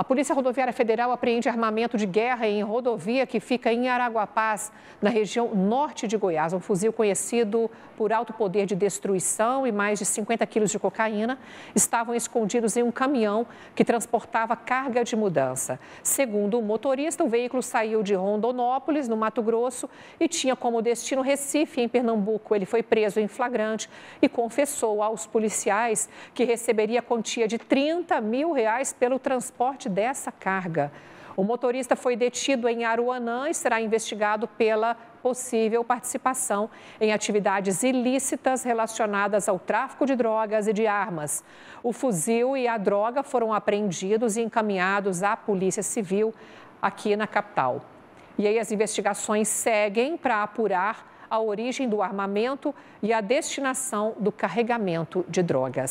A Polícia Rodoviária Federal apreende armamento de guerra em rodovia que fica em Araguapaz, na região norte de Goiás. Um fuzil conhecido por alto poder de destruição e mais de 50 quilos de cocaína estavam escondidos em um caminhão que transportava carga de mudança. Segundo o motorista, o veículo saiu de Rondonópolis, no Mato Grosso, e tinha como destino Recife, em Pernambuco. Ele foi preso em flagrante e confessou aos policiais que receberia a quantia de 30 mil reais pelo transporte dessa carga. O motorista foi detido em Aruanã e será investigado pela possível participação em atividades ilícitas relacionadas ao tráfico de drogas e de armas. O fuzil e a droga foram apreendidos e encaminhados à Polícia Civil aqui na capital. E aí as investigações seguem para apurar a origem do armamento e a destinação do carregamento de drogas.